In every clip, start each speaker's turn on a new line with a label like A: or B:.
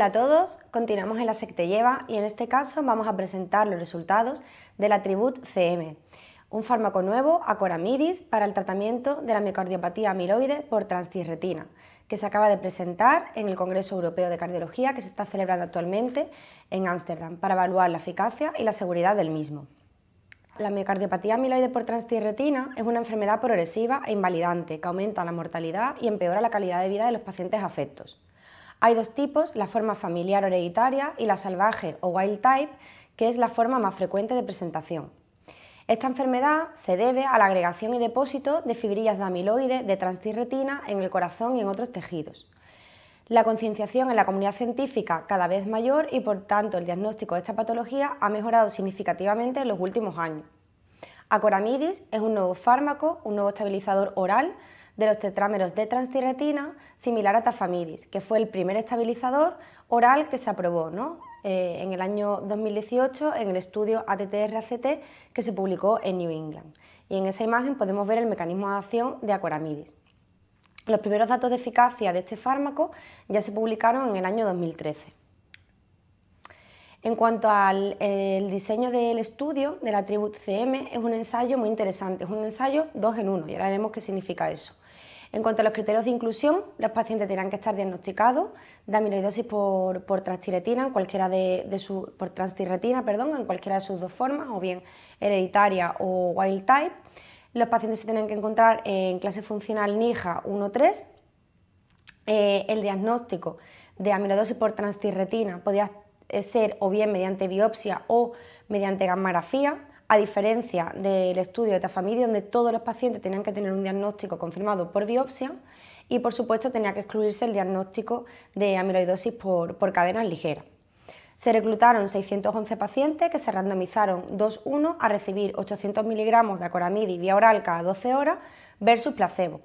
A: Hola a todos, continuamos en la Secte Lleva y en este caso vamos a presentar los resultados de la Tribut CM, un fármaco nuevo, acoramidis, para el tratamiento de la miocardiopatía amiloide por transtirretina, que se acaba de presentar en el Congreso Europeo de Cardiología que se está celebrando actualmente en Ámsterdam para evaluar la eficacia y la seguridad del mismo. La miocardiopatía amiloide por transtirretina es una enfermedad progresiva e invalidante que aumenta la mortalidad y empeora la calidad de vida de los pacientes afectos. Hay dos tipos, la forma familiar hereditaria y la salvaje o wild type, que es la forma más frecuente de presentación. Esta enfermedad se debe a la agregación y depósito de fibrillas de amiloide de transtirretina en el corazón y en otros tejidos. La concienciación en la comunidad científica cada vez mayor y por tanto el diagnóstico de esta patología ha mejorado significativamente en los últimos años. Acoramidis es un nuevo fármaco, un nuevo estabilizador oral de los tetrámeros de transtiretina similar a tafamidis, que fue el primer estabilizador oral que se aprobó ¿no? Eh, en el año 2018 en el estudio ATTRCT que se publicó en New England. Y en esa imagen podemos ver el mecanismo de acción de acoramidis. Los primeros datos de eficacia de este fármaco ya se publicaron en el año 2013. En cuanto al diseño del estudio de la tribu CM, es un ensayo muy interesante, es un ensayo dos en uno y ahora veremos qué significa eso. En cuanto a los criterios de inclusión, los pacientes tendrán que estar diagnosticados de amiloidosis por, por transtiretina, en cualquiera de, por perdón, en cualquiera de sus dos formas, o bien hereditaria o wild type. Los pacientes se tienen que encontrar en clase funcional NIJA 1-3. Eh, el diagnóstico de amiloidosis por transtirretina podría ser o bien mediante biopsia o mediante gammagrafía a diferencia del estudio de familia donde todos los pacientes tenían que tener un diagnóstico confirmado por biopsia y, por supuesto, tenía que excluirse el diagnóstico de amiloidosis por, cadenas ligeras. Se reclutaron 611 pacientes que se randomizaron 2-1 a recibir 800 miligramos de acoramidi vía oral cada 12 horas versus placebo.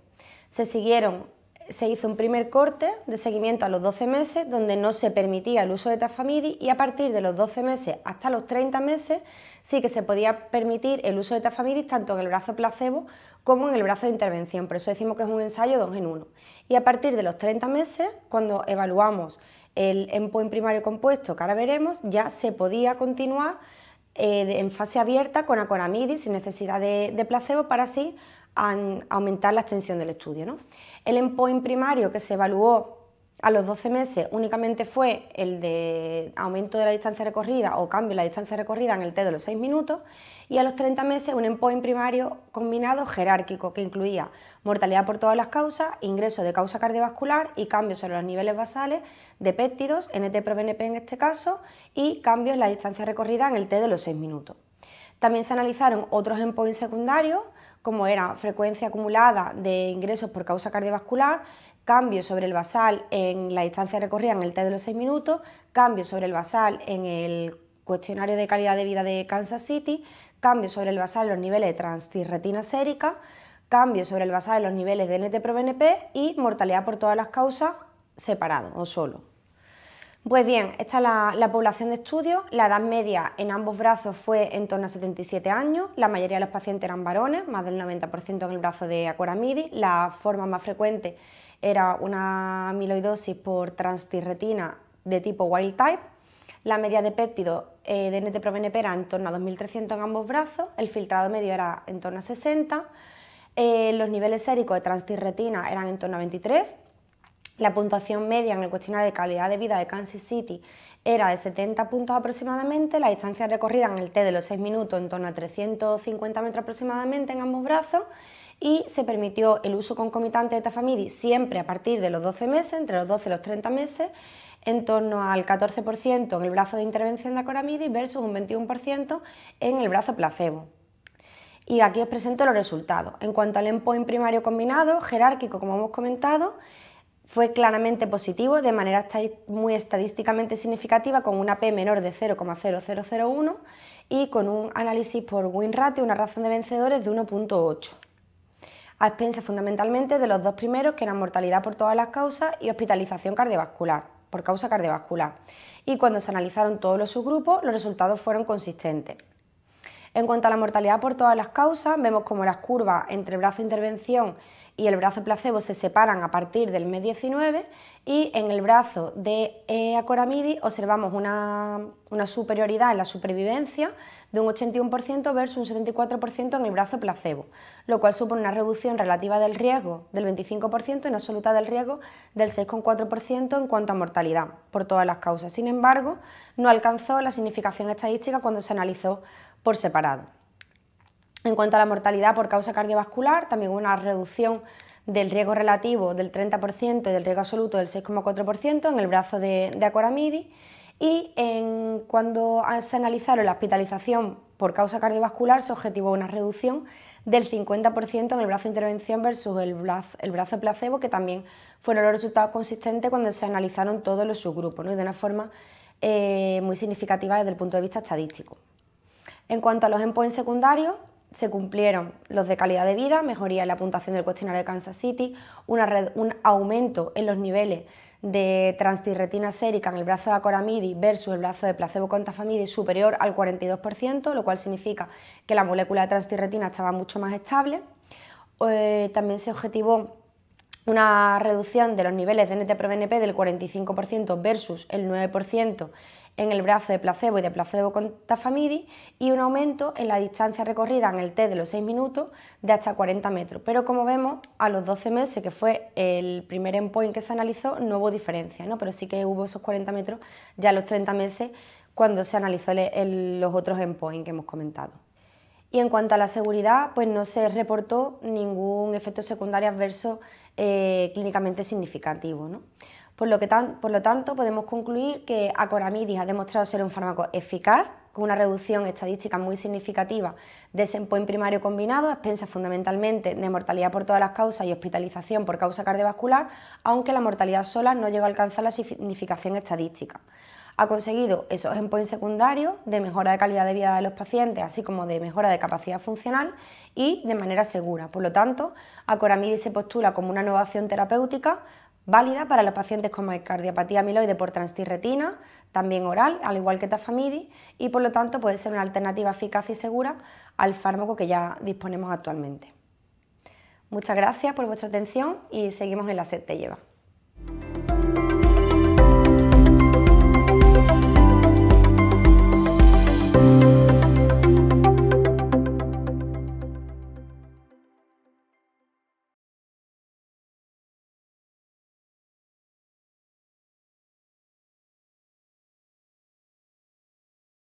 A: Se siguieron se hizo un primer corte de seguimiento a los 12 meses donde no se permitía el uso de tafamidis y a partir de los 12 meses hasta los 30 meses sí que se podía permitir el uso de tafamidis tanto en el brazo placebo como en el brazo de intervención. Por eso decimos que es un ensayo dos en uno. Y a partir de los 30 meses, cuando evaluamos el en primario compuesto, que ahora veremos, ya se podía continuar eh, en fase abierta con acoramidis sin necesidad de, de placebo para así a aumentar la extensión del estudio. ¿no? El endpoint primario que se evaluó a los 12 meses únicamente fue el de aumento de la distancia recorrida o cambio en la distancia recorrida en el T de los 6 minutos y a los 30 meses un endpoint primario combinado jerárquico que incluía mortalidad por todas las causas, ingreso de causa cardiovascular y cambios en los niveles basales de péptidos, NT-proBNP en este caso, y cambios en la distancia recorrida en el T de los 6 minutos. También se analizaron otros endpoints secundarios como era frecuencia acumulada de ingresos por causa cardiovascular, cambio sobre el basal en la distancia recorrida en el test de los 6 minutos, cambio sobre el basal en el cuestionario de calidad de vida de Kansas City, cambio sobre el basal en los niveles de transtirretina sérica, cambio sobre el basal en los niveles de NT-proBNP y mortalidad por todas las causas separado o solo. Pues bien, esta es la, población de estudio. La edad media en ambos brazos fue en torno a 77 años. La mayoría de los pacientes eran varones, más del 90% en el brazo de acoramidis. La forma más frecuente era una amiloidosis por transtirretina de tipo wild type. La media de péptidos eh, de NT-proBNP era en torno a 2.300 en ambos brazos. El filtrado medio era en torno a 60. Eh, los niveles séricos de transtirretina eran en torno a 23 la puntuación media en el cuestionario de calidad de vida de Kansas City era de 70 puntos aproximadamente, la distancia recorrida en el T de los 6 minutos en torno a 350 metros aproximadamente en ambos brazos y se permitió el uso concomitante de tafamidi siempre a partir de los 12 meses, entre los 12 y los 30 meses, en torno al 14% en el brazo de intervención de acoramidis versus un 21% en el brazo placebo. Y aquí os presento los resultados. En cuanto al endpoint primario combinado, jerárquico, como hemos comentado, fue claramente positivo de manera muy estadísticamente significativa con una P menor de 0,0001 y con un análisis por win y una razón de vencedores de 1.8. A expensas fundamentalmente de los dos primeros que eran mortalidad por todas las causas y hospitalización cardiovascular, por causa cardiovascular. Y cuando se analizaron todos los subgrupos, los resultados fueron consistentes. En cuanto a la mortalidad por todas las causas, vemos como las curvas entre brazo intervención y el brazo placebo se separan a partir del mes 19 y en el brazo de acoramidi observamos una, una, superioridad en la supervivencia de un 81% versus un 74% en el brazo placebo, lo cual supone una reducción relativa del riesgo del 25% y en absoluta del riesgo del 6,4% en cuanto a mortalidad por todas las causas. Sin embargo, no alcanzó la significación estadística cuando se analizó por separado. En cuanto a la mortalidad por causa cardiovascular, también hubo una reducción del riesgo relativo del 30% y del riesgo absoluto del 6,4% en el brazo de, de Acoramidi. Y cuando se analizaron la hospitalización por causa cardiovascular, se objetivó una reducción del 50% en el brazo de intervención versus el brazo, placebo, que también fueron los resultados consistentes cuando se analizaron todos los subgrupos, y de una forma eh, muy significativa desde el punto de vista estadístico. En cuanto a los endpoints secundarios, se cumplieron los de calidad de vida, mejoría en la puntuación del cuestionario de Kansas City, un aumento en los niveles de transtirretina sérica en el brazo de acoramidi versus el brazo de placebo contafamidi superior al 42%, lo cual significa que la molécula de transtirretina estaba mucho más estable. Eh, también se objetivó una reducción de los niveles de NT-proBNP del 45% versus el 9% en el brazo de placebo y de placebo con tafamidi y un aumento en la distancia recorrida en el test de los 6 minutos de hasta 40 metros. Pero como vemos, a los 12 meses, que fue el primer endpoint que se analizó, no hubo diferencia, pero sí que hubo esos 40 metros ya a los 30 meses cuando se analizó los otros endpoints que hemos comentado. Y en cuanto a la seguridad, pues no se reportó ningún efecto secundario adverso eh, clínicamente significativo. ¿no? Por lo, que por lo tanto, podemos concluir que acoramidis ha demostrado ser un fármaco eficaz, con una reducción estadística muy significativa de en primario combinado, a expensas fundamentalmente de mortalidad por todas las causas y hospitalización por causa cardiovascular, aunque la mortalidad sola no llegó a alcanzar la significación estadística ha conseguido esos endpoints secundarios de mejora de calidad de vida de los pacientes, así como de mejora de capacidad funcional y de manera segura. Por lo tanto, Acoramidis se postula como una nueva terapéutica válida para los pacientes con cardiopatía amiloide por transtirretina, también oral, al igual que tafamidi, y por lo tanto puede ser una alternativa eficaz y segura al fármaco que ya disponemos actualmente. Muchas gracias por vuestra atención y seguimos en la SETE Lleva.